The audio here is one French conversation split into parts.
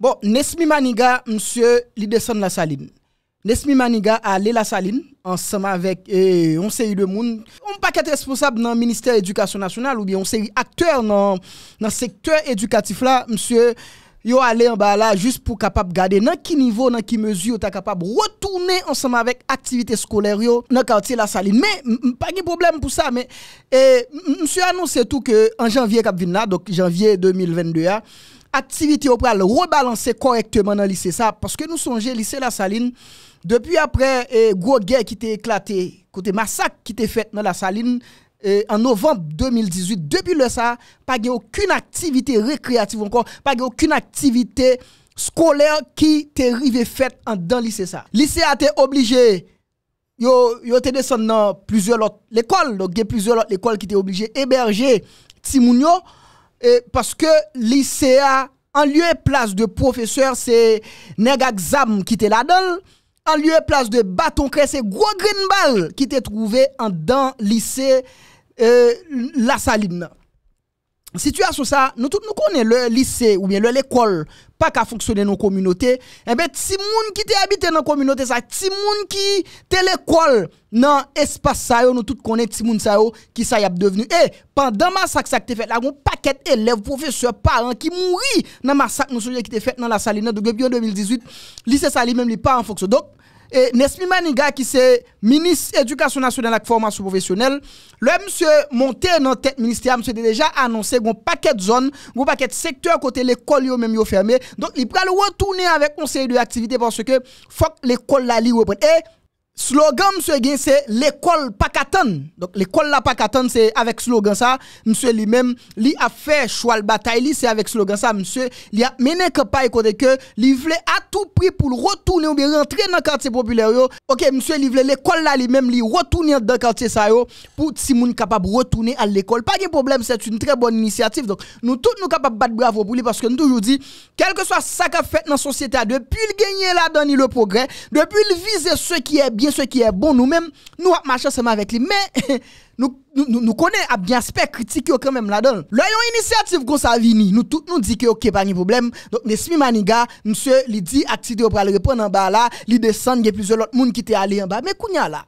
Bon, Nesmi Maniga, monsieur, il descend la saline. Nesmi Maniga a allé la saline ensemble avec eh, on série de monde, on paquet responsable dans le ministère de l'Éducation nationale ou bien on série acteur dans le secteur éducatif là, monsieur yo aller en bas là juste pour capable garder dans qui niveau dans qui mesure tu capable retourner ensemble avec activité scolaire yo dans quartier la saline mais pas de problème pour ça mais eh, monsieur annoncé tout que en janvier donc janvier 2022 Aktivite yo pral rebalanse korekteman nan lise sa Paske nou sonje lise la saline Depi apre eh, gwo gen ki te eklate Kote masak ki te fet nan la saline eh, En novembe 2018 Depi le sa Pa gen okun aktivite rekreative ankon Pa gen okun aktivite skole Ki te rive fet an dan lise sa Lise a te oblige Yo te desen nan Plusio lot lekol Lo gen plusio lot lekol ki te oblige Eberge timounyo parce que lycéa, en lieu et place de professeur, c'est Negazam qui était là-dedans. En lieu et place de bâton c'est gros green ball qui était trouvé en dans lycée euh, La Saline situation ça nous tous nous connaissons le lycée ou bien l'école pas qu'à fonctionner nos communautés Eh ben si moun qui te habité dans communauté ça Si moun qui te l'école dans espace ça nous tous connaissons Si moun ça qui ça y a devenu et eh, pendant massacre ça te fait là un paquet élèves professeurs parents qui mourit. dans le massacre nous qui te fait dans la saline de depuis 2018 lycée ça lui même les pas en fonction E Nesmi Maniga ki se Minis Edukasyon Nasyonel ak Formasyon Profesyonel Le msye monte nan tek Ministyam se te deja anonsen Gon paket zon, gon paket sektor Kote l'ekol yo menm yo ferme Donk li pral wotounen avèk konsey de aktivite Ponso ke fok l'ekol la li wopren E slogan M. gain c'est l'école pakatan donc l'école la pakatan c'est avec slogan ça monsieur lui-même lui a fait choix le bataille c'est avec slogan ça monsieur il a mené campagne côté que lui voulait à tout prix pour retourner ou bien rentrer dans le quartier populaire OK monsieur lui voulait l'école là lui-même lui retourner dans le quartier ça yo pour si moun capable retourner à l'école pas de problème c'est une très bonne initiative donc nous tous nous capables battre bravo pour lui parce que nous toujours dit quel que soit ça qu'a fait dans la société depuis le gagner là dans le progrès depuis le viser ce qui est bien ce qui est bon nous-mêmes, nous avons marché avec lui, mais nous, nous, nous connaissons bien aspect critique quand même là-dedans. Là, une initiative qui nous vini, nous tout nous dit que OK pas de problème. Donc Nesmi Maniga, monsieur il dit activité pour aller répondre en bas là, il descend il y a plusieurs autres monde qui étaient allés en bas. Mais a là.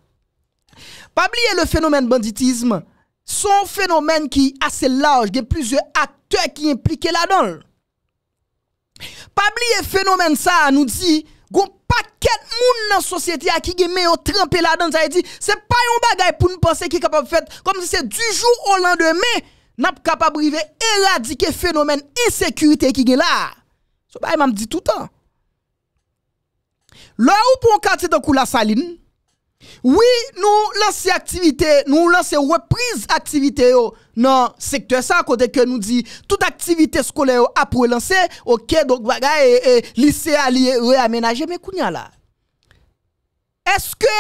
Pas oublier le phénomène banditisme, son phénomène qui est assez large, il y a plusieurs acteurs qui impliqués là-dedans. Pas oublier phénomène ça nous dit pa ket moun nan sosyeti a ki gen me yo trempe la dan, jay di, se pa yon bagay pou nou pense ki kapab fet, kom si se dujou ou lan deme, nap kapab rive eradike fenomen isekurite ki gen la. So ba, yon mam di toutan. Lò ou pou an kati do kou la salin, nan, Oui, nou lansi aktivite, nou lansi reprise aktivite yo nan sekte sa kote ke nou di, tout aktivite skole yo apwe lansi, ok, donk bagay, e, e, lise ali, re amenaje, me kounya la. Eske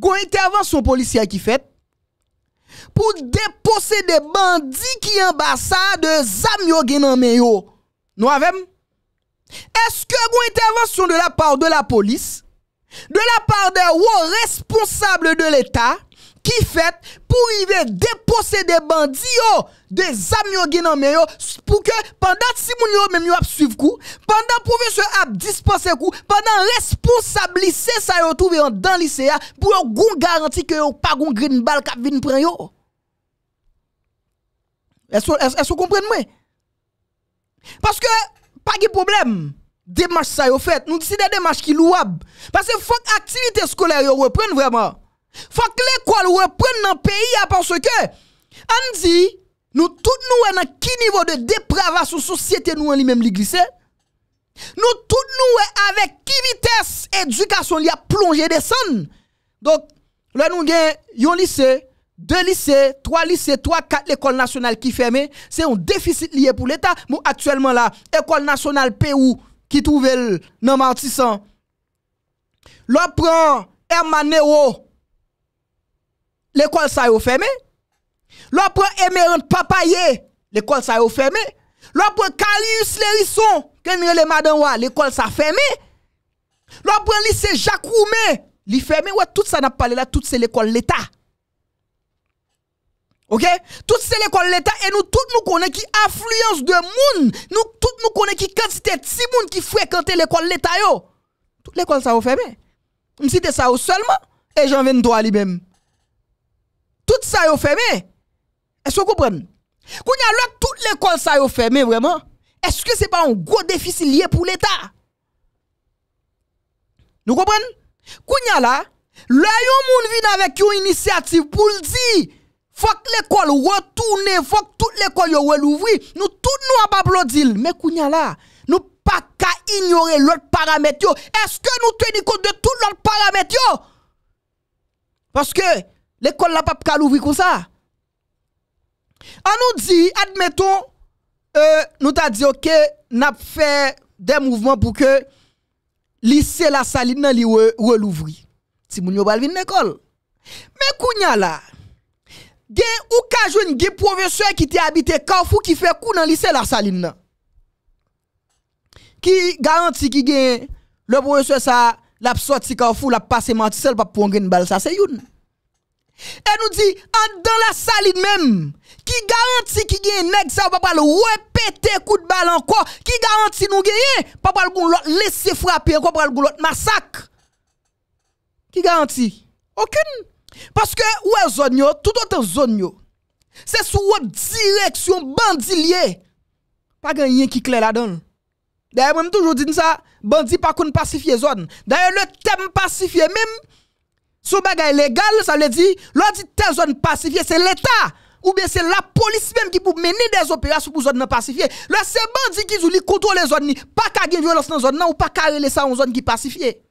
gwen intervensyon polisya ki fet? Pou depose de bandi ki yon basa de zamyo genanme yo, nou avem? Eske gwen intervensyon de la pa ou de la polis? de la part de wò responsable de l'Etat ki fèt pou yve depose de bandi yo de zami yo genanmen yo pou ke pandan simoun yo mèm yo ap suiv kou pandan pou veche ap dispense kou pandan responsable lise sa yo tou veyon dan lise ya pou yo goun garanti ke yo pa goun grin bal kap vin pren yo es yo kompren mwen paske pa ge probleme Demache sa yo fet. Nou disi de demache ki louab. Pase fok aktivite skolaryo wè pren vreman. Fok l'ekwal wè pren nan peyi a panso ke. An di, nou tout nou wè nan ki nivou de deprava sou sou siyete nou an li menm li glise. Nou tout nou wè avè ki vites edukasyon li a plonje desan. Donk, lè nou gen yon lise, de lise, toa lise, toa kat l'ekwal nasyonal ki fème, se yon defisit liye pou l'eta. Mou bon, aktuellement la ekwal nasyonal pe ou, qui trouvent le Martissan. L'on prend Hermanero, l'école ça est fermée. L'on prend Papaye, l'école ça est fermée. L'on prend Calius Lérisson, est le l'école ça fermée. L'on prend lycée Jacques Roumé, li fermé. Ouais, tout ça n'a parlé là, tout c'est l'école l'État. OK Tout c'est l'école l'État et nous tous nous connaissons qui affluence de monde. Nous tous nous connaissons qui quantité de monde qui fréquentait l'école l'État yo. Toute l'école ça au fermé. Me cite ça seulement et j'en droit lui-même. Tout ça yo fermé. Est-ce que vous comprenez Quand les toute l'école ça yo fermé vraiment, est-ce que c'est pas un gros déficit lié pour l'État Nous comprenons Quand là, le yon moun vient avec une initiative pour le dire faut que l'école retourne, faut que toute l'école relouvri, Nous tous nous pas applaudir. Mais kounya là, nous pas qu'à ignorer l'autre paramètre Est-ce que nous tenons compte de tout l'autre paramètre Parce que l'école n'a pas qu'à l'ouvrir comme ça. On nous dit, admettons, euh, nous t'a dit OK, n'a fait des mouvements pour que lycée la saline li relouvri. Si moun yo l'école. Mais kounya là, gen ou ka jwen gen professeur qui te habité Carrefour qui fait coup dans lycée la saline Qui garantit qui gen le professeur ça l'a sorti Carrefour l'a passé mantisel pas pour une balle ça c'est youn. Elle nous dit dans la saline même qui garantit qui gen nèg ça va pas le répéter coup de balle encore qui garantit nous gagner pas pas le laisser frapper encore pas le massacre. Qui garantit aucune parce que est zone yo, tout autant zone yo, c'est sous votre direction bandilier. pas pa qui clair ki dedans. la donne. D'ailleurs, même toujours dit ça, bandit pas qu'on les zone. D'ailleurs, le thème pacifier même, son bagage légal, ça veut dire, l'on dit tes zone pacifiée, c'est l'État. Ou bien c'est la police même qui peut mener des opérations pour zone pacifiées. Là, c'est bandit qui joue, contrôle les zones, pas qu'à violence dans zone, ou pas qu'à ça en zone qui pacifiée.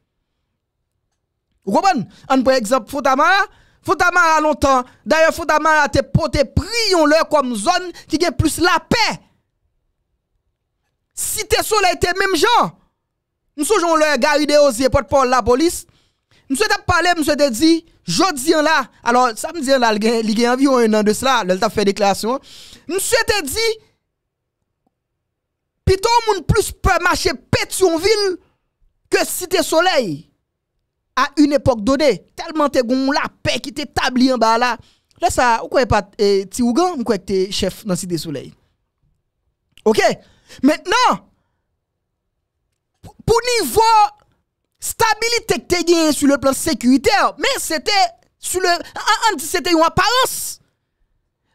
Roubon, an pou ekzamp Foutamara, Foutamara a lontan. Daryan Foutamara te pote priyon lè kom zon ki gen plus la pe. Site sole te menm jan. M soujoun lè gari de ozi e potpon la polis. M soujoun ap pale, m soujoun te di, jodi an la. Alors, sa m di an la, li gen avyon nan de sla, lel ta fe deklaasyon. M soujoun te di, pi ton moun plus prema che pet yon vil ke site solei. à une époque donnée, tellement te gon la paix qui t'établit en bas là. Là ça, ou quoi pas eh, Tiougan, ou quoi chef dans Cité Soleil. OK Maintenant pour niveau stabilité que t'es gagné sur le plan sécuritaire, mais c'était sur le c'était une apparence.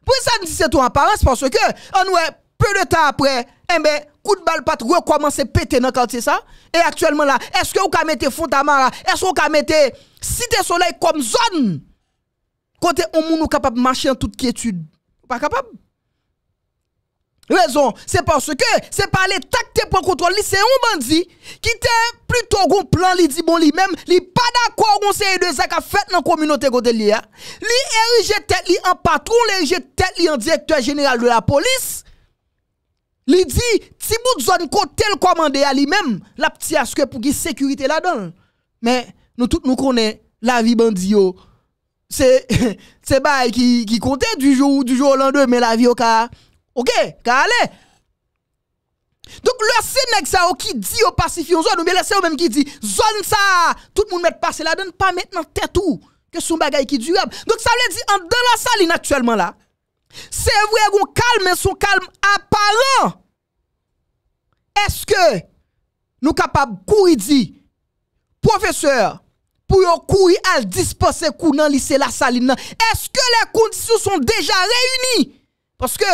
Pour ça c'est une apparence parce que en ouais, peu de temps après, eh ben kout bal pat re koman se pete nan kant se sa, e aktuelman la, eske ou ka mette fonta mara, eske ou ka mette site solei kom zon, kote ou moun ou kapap manche an tout kietude, ou pa kapap? Rezon, se panse ke, se pa le takte pon kontrol, li se ou man di, ki te plito goun plan, li di bon li men, li pa da kwa goun se e de zaka, fet nan kominote kote li ya, li erije tet li an patron, li erije tet li an direktor general de la polis, Li dit, si bout zone côté le commandé à lui-même, la petite asque pour qui sécurité là-dedans. Mais nous tous nous connaissons la vie bandit C'est c'est bail qui qui comptait du jour du jour au lendemain la vie au cas. OK, ka Donc le Sénèque ça qui dit au pacifier zone ou bien c'est même qui dit zone ça, tout le monde met passer là-dedans pas maintenant tête ou, que son bagage qui durable. Donc ça veut dire en dans la saline actuellement là. C'est vrai qu'on calme, mais son calme apparent. Est-ce que nous sommes capables de courir dire, professeur, pour courir à dispenser coup dans lycée la saline Est-ce que les conditions sont déjà réunies? Parce que,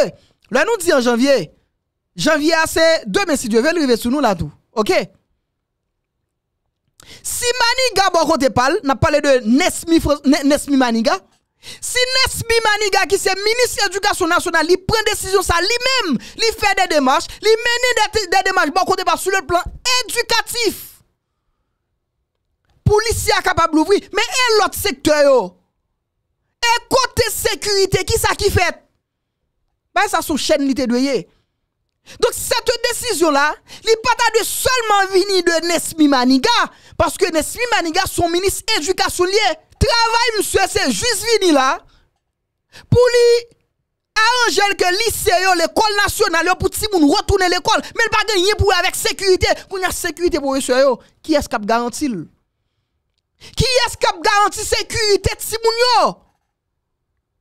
là nous dit en janvier, janvier ah, c'est demain si Dieu veut arriver sur nous là tout. OK? Si Maniga bon parle, parlé de Nesmi, Nesmi Maniga, Si Nesmi Maniga ki se minis edukasyon nasyonal, li pren desisyon sa li menm, li fè de demanj, li meni de demanj, bon kote pa sou le plan edukatif. Polisi akapab louvri, men en lot sektoryo. En kote sekurite, ki sa ki fèt? Ben sa sou chen li te dweye. Donk sete desisyon la, li pata de solman vini de Nesmi Maniga, paske Nesmi Maniga son minis edukasyon liye. Travail, monsieur, c'est juste vini là. Pour lui arranger que lycée, l'école nationale, pour que le monde retourner l'école. Mais il pas pour avec sécurité. Pour la sécurité pour monsieur, qui est-ce qui garantit Qui est-ce qui garantit sécurité de Timoun yo?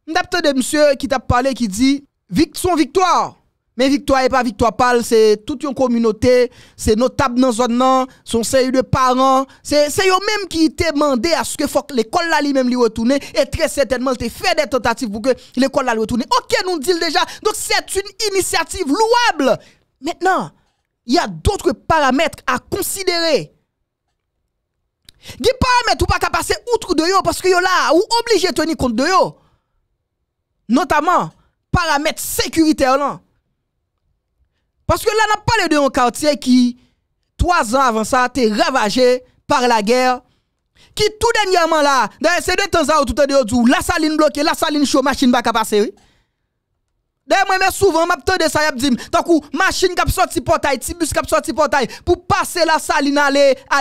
M'dapte de monsieur qui t'a parlé qui dit, son victoire. Mais victoire et pas victoire pâle, c'est toute une communauté, c'est notable dans zone son série de parents, c'est c'est eux mêmes qui demandé à ce que faut l'école là lui-même lui retourne et très certainement ont fait des tentatives pour que l'école là lui retourne. OK, nous dit déjà. Donc c'est une initiative louable. Maintenant, il y a d'autres paramètres à considérer. Des paramètres ou pas passer outre de parce que yo là ou obligé de tenir compte de Notamment paramètres sécuritaires là. Parce que là, on a parlé un quartier qui, trois ans avant ça, a été ravagé par la guerre. Qui tout dernièrement là, c'est deux temps à tout tout est tout, la saline bloquée, la saline chaud, machine pas passer. D'ailleurs, moi, souvent, je de ça, je dis, tant que machine qui sorti portail, petit bus qui sorti portail, pour passer la saline à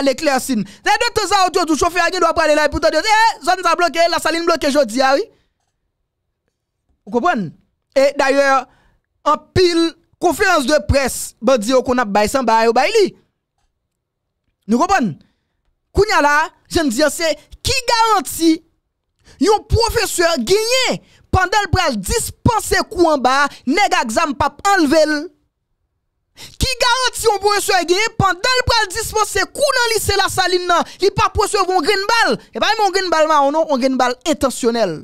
l'éclaircine. C'est deux temps à autre, le chauffeur doit aller là pour te dire, eh, zone ça bloquée, la saline bloquée aujourd'hui, oui. Vous comprenez? Et d'ailleurs, en pile Konferans de pres ba diyo kon ap bay san bay ou bay li. Nou kon bon. Koun ya la, jen diyo se, ki garanti yon profeseur genye pandal pral dispense kou an ba, nega gzam pap anlevel. Ki garanti yon profeseur genye pandal pral dispense kou nan lise la salin nan, li pa presev yon green ball. E pa yon green ball maon nou, yon green ball intensionel.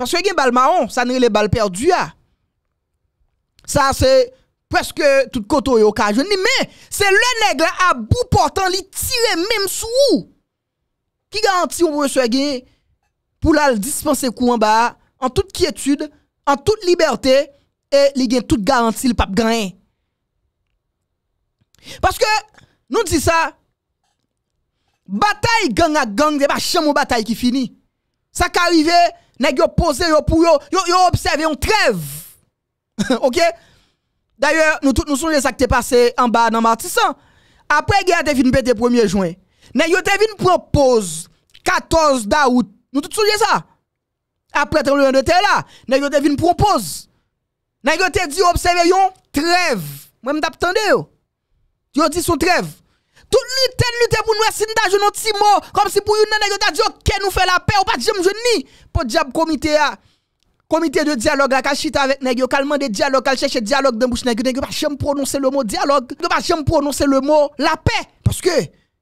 Paske yon green ball maon, sa nri le ball perdu ya. Ça, c'est presque tout côté au cas. Mais c'est le nègre à bout portant, il tire même sous. Qui garantit au le pour la dispenser coup en bas, en toute quiétude, en toute liberté, et il gagne toute garantie, le pape gagne. Parce que, nous disons ça, bataille gang à gang, c'est pas mon bataille qui finit. Ça qui arrive, nèg yo posé yo pour yo, yo, trêve. OK D'ailleurs, nous tous nous sommes ça qui passé en bas dans Martissan. Après guerre te vienne pété 1er juin. Mais yo te vienne propose 14 d'août. Nous tous souvenons ça. Après tremblement de terre là, nè yo te propose. Il yo dit observer trêve. Moi m'tap Vous yo. Yo dit son trêve. Tout lutte, lutte pour nous, si nous avons un petit mot, comme si pour nous, nous avons dit, ok, nous faisons la paix, ou pas de je ni, pour diable comité. Ah. Comité de dialogue, la cachita avec Negio, des de dialogue, elle cherche dialogue dans bouche Negio, pas prononcer le mot dialogue, ne pas jamais prononcer le mot la paix. Parce que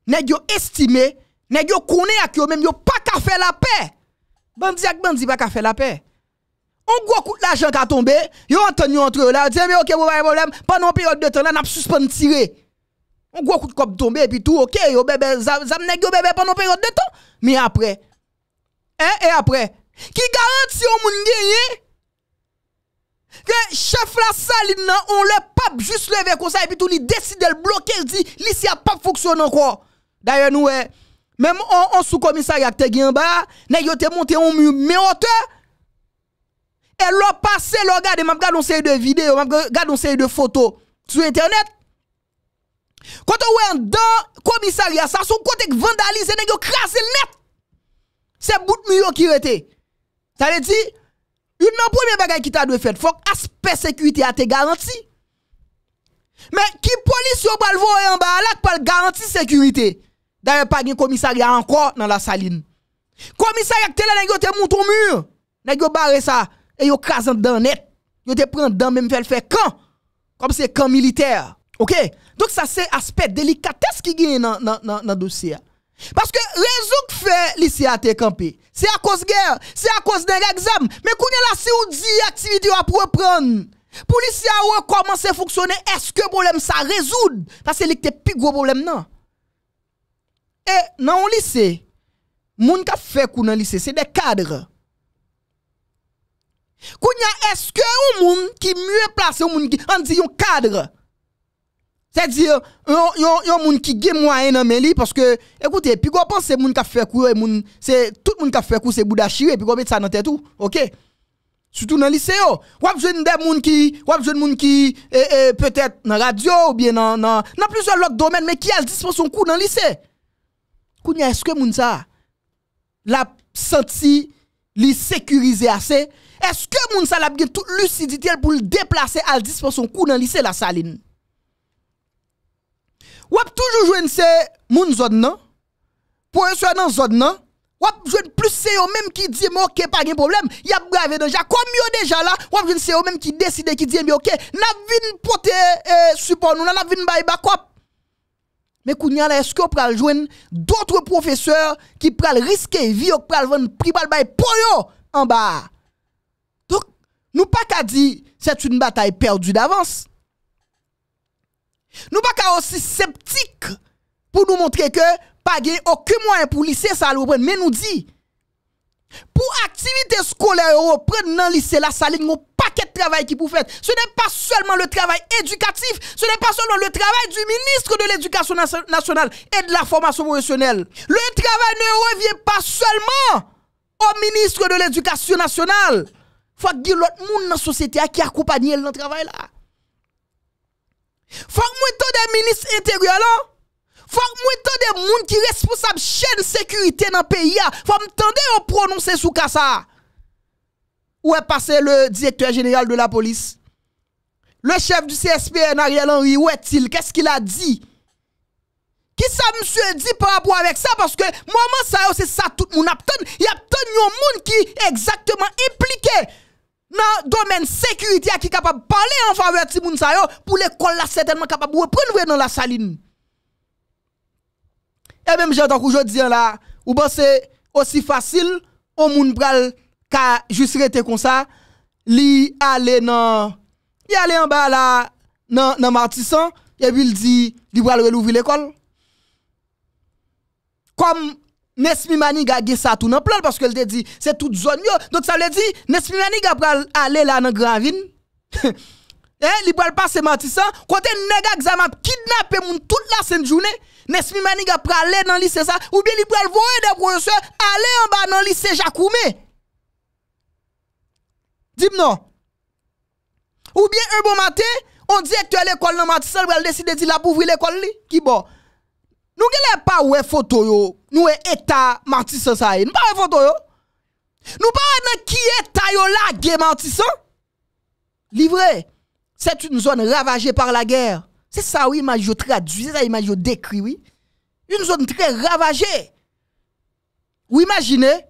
Negio estimé, Negio connaît à qui même yo pas ka faire la paix. Bandi ak bandi pas qu'à faire la paix. On gros coup l'argent qui a tombé, yo entendu entre là, dit mais OK, vous avez problème, pendant période de temps là, n'a suspendu tirer. On gros coup de cop tombé et puis tout OK, yo bébé, zam nèg bébé pendant période de temps. Mais après, hein, et après qui garantit au monde gagné que chef la saline on le pape juste levé comme ça et puis tout li décide de le bloquer, il dit l'ici a pas fonctionné encore. D'ailleurs nous eh, même on, sous commissariat te gen en monté en mur mais hauteur et l'on passé, l'on regarde, m'a regardé une série de vidéos, m'a regardé une série de photos sur internet. Quand on est dans le commissariat, ça, son côté vandalisé, nèg yo net. C'est bout de mur qui était. Ça veut dire, une première premières bagages qui t'a dû faire, faut que l'aspect sécurité a été garanti. Mais qui police yon le voir en bas là pour garantir sécurité? D'ailleurs, pas de commissariat encore dans la saline. Commissariat qui là, yo te au mur. Nèg ça et yo crasant dans net. Yo te prend dans même fait faire camp. Comme c'est camp militaire. OK? Donc ça c'est aspect délicatesse qui gagne dans dans dans dossier. Parce que raison que fait l'ICA te c'est à cause de guerre, c'est à cause de l'examen. Mais qu'on on là si on dit activité à reprendre. Pour lycée recommencer comment à fonctionner, est-ce que problème ça résout? Parce que c'est le plus gros problème non. Et dans un lycée, les gens fait qu'on dans lycée, c'est des cadres. Kounya est-ce que un monde qui mieux placé un qui un cadre c'est-à-dire, yon moun ki gen moyen nan men li, parce que, écoutez, puis qu'on pense moun ka fè kou, moun, c'est tout moun ka fè kou, c'est Bouddha chire, puis qu'on met ça dans tête tout, ok? Surtout dans le lycée, oh. ou ap besoin des moun ki, ou besoin moun ki, eh, eh, peut-être dans radio, ou bien dans, dans, dans plusieurs autres domaines, mais qui a dispo son coup dans lycée. Kounya, est-ce que moun ça, l'a senti, li sécurisé assez? Est-ce que moun ça l'a bien toute lucidité pour le déplacer à dispo son coup dans lycée, la saline? Jouen se c'est moun zone non pour un dans zone non ou jouer plus c'est eux même qui dit OK pas de problème y a bravé déjà comme yo déjà là ou jouer c'est eux même qui décide qui dit OK n'a pote porter euh, support nous n'a vinn bay backup mais kounya est-ce on pral jouer d'autres professeurs qui pral risquer vie ou pral vendre prix pral bay pour en bas donc nous pas qu'à dire c'est une bataille perdue d'avance nous pas aussi sceptiques pour nous montrer que pas de aucun moyen pour lycée ça mais nous dit pour activité scolaire reprendre dans lycée la saline mon paquet de travail qui pour faire. Ce n'est pas seulement le travail éducatif, ce n'est pas seulement le travail du ministre de l'Éducation nationale et de la formation professionnelle. Le travail ne revient pas seulement au ministre de l'Éducation nationale. Faut que l'autre monde dans la société qui accompagne le travail là. Fòk mwen ton de minis ete gwe lan, fòk mwen ton de moun ki responsab chen sekurite nan peyi a, fòk mwen ton de yon prononsen sou kasa a. Ou e pase le direktor general de la polis, le chef du CSP, Nariye Lanri, ou e til, kèsk il a di? Ki sa msue di par apou avèk sa, porske mwaman sa yo se sa tout moun ap ton, yon ap ton yon moun ki exactement implikey. dans le domaine sécurité qui est capable de parler en faveur de Timoun Sayo, pour l'école là certainement capable de reprendre dans la saline. Et même j'entends aujourd'hui hein, là, ou bien c'est aussi facile, au moun qui ka juste été comme ça, il aller dans, il aller en bas là, dans, dans Martissan, et puis il dit, il pral l'ouvrir l'école. Comme Nesmi Maniga gen ça tout en plan parce qu'elle te dit c'est toute zone Donc ça veut dire Nesmi Maniga pral aller là dans Gravine. eh, li pral passer Matissan, côté nèg examen kidnapper moun toute la semaine journée. Nesmi Maniga pral aller dans lycée ça ou bien li pral voyer des professeurs aller en bas dans lycée Jacoumé. Dis-moi. Ou bien un bon matin, on directeur l'école dans Matissan elle décider de la pour ouvrir l'école li qui bon. Nous ne pas de photo yo, nous état Martissan ça. E. Nous pas de photo yo. Nous pas qui état yo la guerre Martissan. Livré. C'est une zone ravagée par la guerre. C'est ça oui, je traduis, c'est ça image je décris oui. Une zone très ravagée. Vous imaginez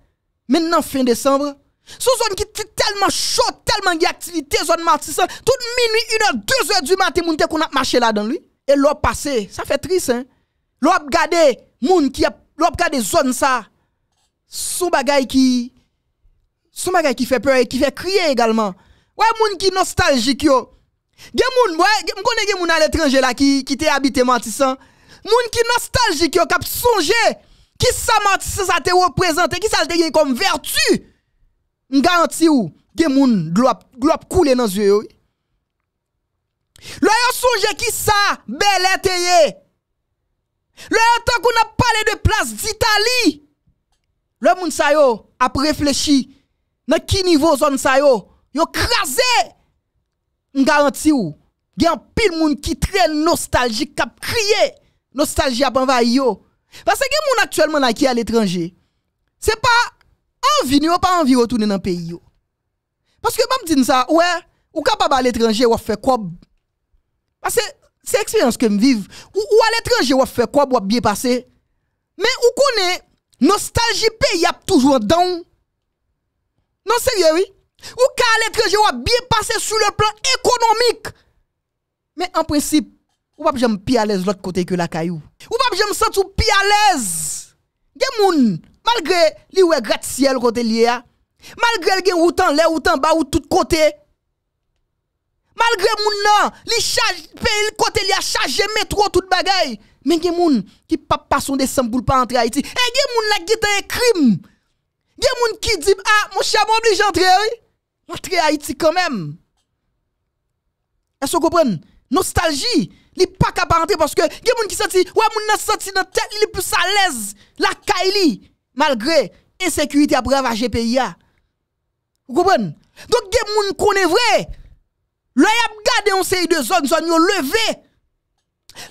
maintenant fin décembre sous zone qui est tellement chaud, tellement activité, zone martissant, toute minuit, une h deux heures du matin, nous qu'on a marché là dans lui. Et l'eau passé, ça fait triste, hein l'op gade moun qui a l'on zone ça. Son bagay qui son bagay qui fait peur et qui fait crier également. Ouais moun qui nostalgique yo. Gen moun ouais m'konne gen moun à l'étranger là qui qui t'es habité Martissan. Moun qui nostalgique yo cap songer qui ça Martissan ça te représente, qui ça te comme vertu. M'garanti ou gen moun glop glop couler dans yeux yo. Lò yo qui ça sa belè le temps qu'on a parlé de place d'Italie, le monde sa yo a réfléchi dans quel niveau zone sa yo, yo crasé. On garantit ou, il y a pile monde qui très nostalgique qui crié nostalgie à envahi yo. Parce que gens actuellement là qui à l'étranger, c'est pas envie ou pas envie retourner dans le pays Parce que je dit ça, ouais, ou capable à l'étranger ou faire quoi parce que Se eksperyans kem viv, ou aletre je wap fe kwa bo ap biye pase, men ou kone, nostalji pe yap toujou an dan. Non seryevi, ou ka aletre je wap biye pase sou le plan ekonomik, men an prinsip, ou pap jem pi alez lot kote ke lakayou. Ou pap jem sotou pi alez, gen moun, malgre li we gratisiel kote li ya, malgre li gen woutan le woutan ba ou tout kote, Malgre moun nan li kote li a chaje metro tout bagay, men gen moun ki pa pa son de sempoul pa entre Haiti, e gen moun la gite e krim, gen moun ki di, a, ah, moun chame oblige entre, entre Haiti kanmem. E so goupen, nostalji li pa ka pa entre, paske gen moun ki soti, wè moun nan soti nan te, li pou sa lez, la ka ili, malgre, insekuiti a brev a GPIA. Goupen, don gen moun kone vre, e, Le yap gade on série de zones, zone yon levé.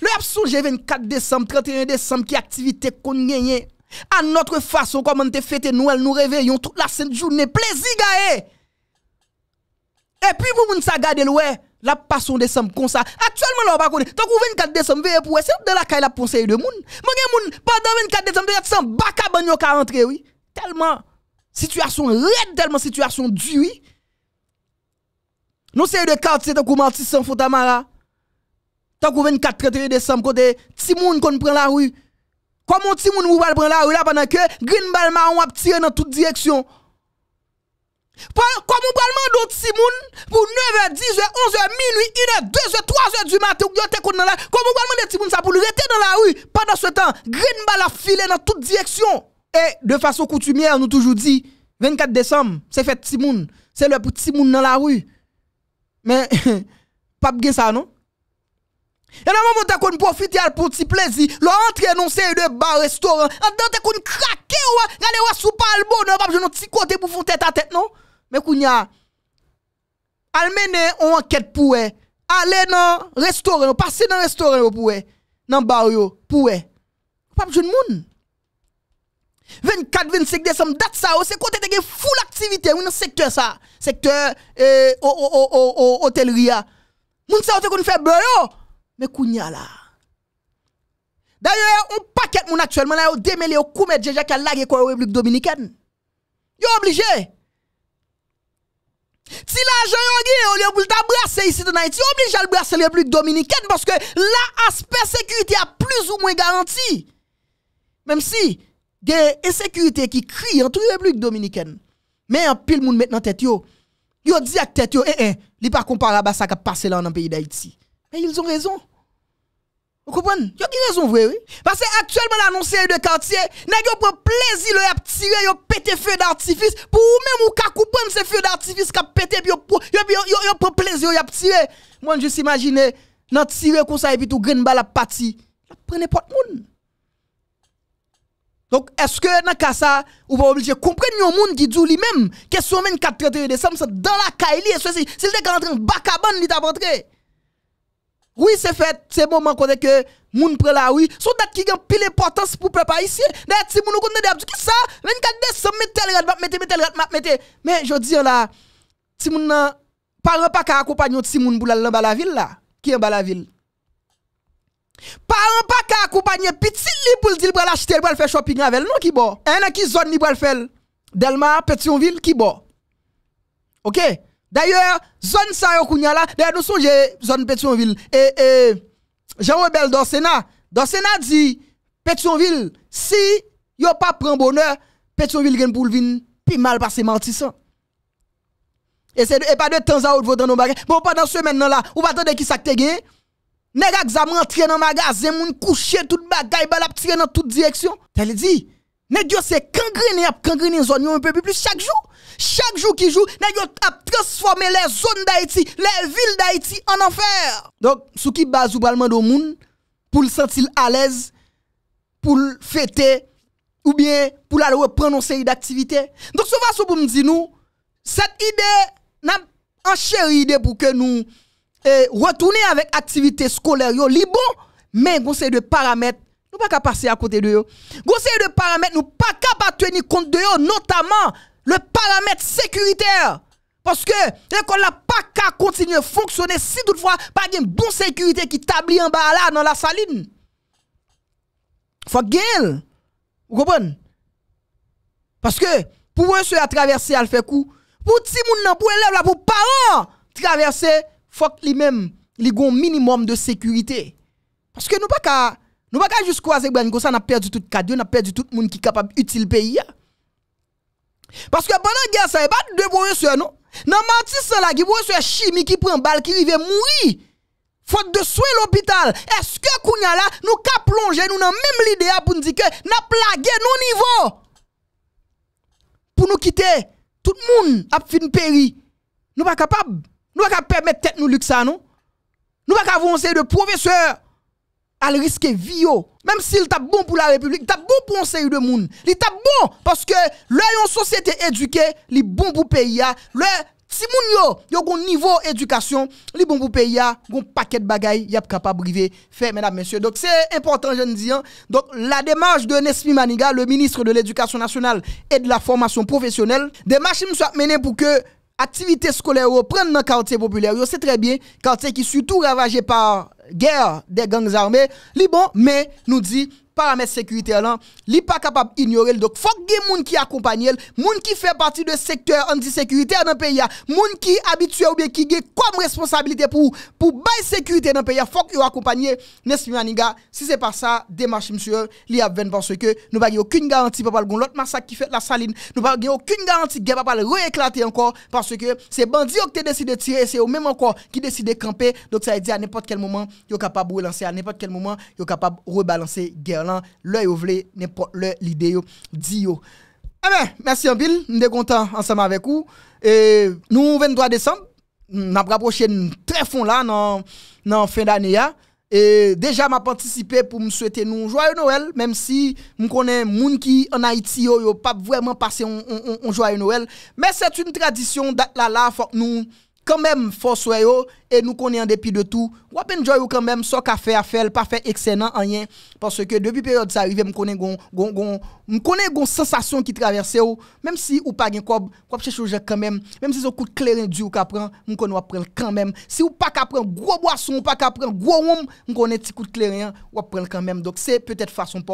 Le yap songe 24 décembre, 31 décembre, qui activité qu'on gagne. À notre façon, comment te fête Noël, nous réveillons toute la sainte journée, plaisir gaé. Et puis, vous moun sa gade l'oué, la passe décembre comme ça. Actuellement, là, pas connaît. Tant que 24 décembre, veille pour essayer de la caille la conseil de moun. Mon moun, pendant 24 décembre, y'a sans baka à yon ka rentrer, oui. Tellement, situation raide, tellement situation dure, oui. Nous sommes de quartier tant Koumartissan Martissan Tant qu'on 24 31 décembre côté ti moun prend la rue. Comment Timoun moun va prendre la rue là pendant que green ball a tiré dans toute direction. Comment parlement d'autres si Timoun pour 9h, 10h, 11h, minuit, 1h, 2h, 3h du matin ou on te dans la Comment parlement de si moun ça pour rester dans la rue pendant ce temps, green ball a filé dans toute direction. Et de façon coutumière, nous toujours dit 24 décembre, c'est fait Timoun. C'est le pour Timoun dans la rue. Men, pap gen sa, non? Yon nan momen ta kon profite al pou ti plezi, lo antre non se yon bar, restoran, an den ta kon krake ou an, nane ou an sou pal bon, nan pap gen ou ti kote pou fon tete a tete, non? Men kou nya, al mene ou an ket pou we, ale nan restoran ou, pase nan restoran ou pou we, nan bar yo, pou we. Pap gen moun. 24, 25 décembre, date ça, oh, c'est côté de full activité, dans le secteur ça, secteur eh, hôtellerie. Ah. Moun sa, vous fait beurre, oh. mais kounya là. D'ailleurs, on paquet moun actuellement là, on démêlé au mais déjà qui a quoi République Dominicaine. Yo obligé. Si l'argent yon gen, lieu pour ta ici Haïti, obligé à le la République Dominicaine parce que l'aspect sécurité a plus ou moins garanti. Même si, il y a insécurité qui crie en toute République dominicaine. Mais en pile moun maintenant tête yo. Yo dit ak tête yo eh eh, li pas comparable à ça qui passé là dans le pays d'Haïti. Mais ils ont raison. Vous comprenez Yo ont raison vrai oui. Parce que actuellement l'annonce de quartier, nèg yo prend plaisir le a tirer yo pété feu d'artifice pour ou même ou ka comprendre ces feux d'artifice qui a pété yo yo yo yo prend plaisir yo a tirer. Moi je s'imagine nan tirer comme ça et puis tout grain balle a parti. Prenez n'importe monde. Donc, est-ce que dans cas ça, ou pas obligé de comprendre les monde qui dit lui-même, question même 4 31 décembre, c'est dans la caille, et ceci, s'il était rentré en bacaban, il t'a rentré. Oui, c'est fait, c'est moment qu'on est que moun prend la oui, son date qui gagne pile importance pour peuple ici. D'ailleurs, si moun connaît d'abord qui ça, 24 décembre, mettez tel rat, mettez tel rat, mettez. Mais je dis là, si moun parent pas qu'à accompagner si moun pour aller la ville là, qui est en bas la ville. Parents pas qu'à accompagner petit li pour dire pour l'acheter pour faire shopping avec non qui bon. Un qui zone li pour faire Delma Petionville qui bon. OK. D'ailleurs, zone ça yo kounya là, d'ailleurs nous songe zone Petionville et et Jean-Rebel dans Sénat, dans Sénat dit Petionville si yo pas prend bonheur, Petionville gagne pour vin puis mal passé mentissant. Et c'est et pas de temps à autre dans nos bagages. Bon pendant semaine là, ou pas attendre qui ça te Nèg exam rentré dans magasin, moun coucher tout bagay balap tire dans toute direction. Tel dit, nèg yo c'est kangrené ap kangrené zone un peu plus chaque jour. Chaque jour qui joue, nèg yo les zones d'Haïti, les villes d'Haïti en enfer. Donc, ce qui base ou balman pour le sentir à l'aise, pour fêter ou bien pour aller reprendre une série Donc, ce va pour me dire nous, cette idée n'a un chéri idée pour que nous retourner avec activité scolaire yo li bon mais conseil de paramètres nous pas qu'à passer à côté de yo conseil de paramètres nous pas qu'à tenir compte de yo notamment le paramètre sécuritaire parce que l'école n'a pas qu'à continuer à fonctionner si toutefois pas une bonne sécurité qui tablit en bas là dans la saline. Faut Vous comprenez Parce que pour eux qui traverser à fait coup, pour tout le pour élève pour parents traverser faut que même li un minimum de sécurité. Parce que nous pas qu'à nous pas juste croiser que comme ça, on perdu tout cadre, on a perdu tout le monde qui est capable utile pays. Hein. Parce que pendant la guerre, ça n'est pas de bons non? Dans Matisse, là, qui est sur chimie, qui prend balle, qui arrive mourir. Faute de soins l'hôpital. Est-ce que Kounya là, nous ka plonger, nous dans même l'idée pour nous dire que nous plagué nos niveaux. Pour nous quitter, tout le monde a fini de péri. Nous pas capables... Nous ne pouvons pas permettre tête nous luxe nous. Nous ne pouvons pas avancer de professeur à risquer vie. Oh. Même s'il est bon pour la République, est bon pour un de monde. Il est bon parce que leur société éduquée, il est bon pour le pays. Le si moun yo, yo niveau éducation, li bon pour pays a, gon paquet de bagaille, y a capable briver faire mesdames messieurs. Donc c'est important je ne dis hein. Donc la démarche de Nesmi Maniga, le ministre de l'Éducation nationale et de la formation professionnelle, démarche sont mené pour que activité scolaire prendre dans le quartier populaire. C'est très bien, quartier qui surtout ravagé par guerre des gangs armés. Li mais nous dit paramètre sécurité là, li pas capable ignorer donc faut que des monde qui accompagne monde qui fait partie de secteur anti sécurité dans le pays monde qui habitué ou bien qui a comme responsabilité pour pour sécurité dans le pays faut que nest Nesmi Maniga si c'est pas ça démarche monsieur li a 20 parce que nous pas aucune garantie pas gon l'autre massacre qui fait la saline nous pas aucune garantie pour pas rééclater encore parce que c'est bandits qui ont décidé de tirer c'est eux même encore qui décide de camper donc ça veut dire à n'importe quel moment yo capable de relancer à n'importe quel moment yo capable de rebalancer guerre talent, l'œil pas n'importe l'idée dit Eh ben, merci en ville nous sommes contents ensemble avec vous. Et nous 23 décembre, nous avons très fond là dans non fin d'année et déjà m'a participé pour me souhaiter nous joyeux Noël même si nous connais gens qui en Haïti yo, pas vraiment passé un joyeux Noël mais c'est une tradition là là faut nous kanmèm fòs wè yò, e nou konè an depi de tout, wap enjò yò kanmèm, sò ka fè a fèl, pa fè eksènan an yè, pòsè ke debi peryode sa arrive, m konè yon, m konè yon sensasyon ki traverse yò, mèm si ou pa gen kòb, kòb chè chòjè kanmèm, mèm si sou kout kleren djou kèpren, m konè wap pren kèmèm, si ou pa kèpren gwo boason, ou pa kèpren gwo wom, m konè ti kout kleren, wap pren kèmèm, dok se petèt fason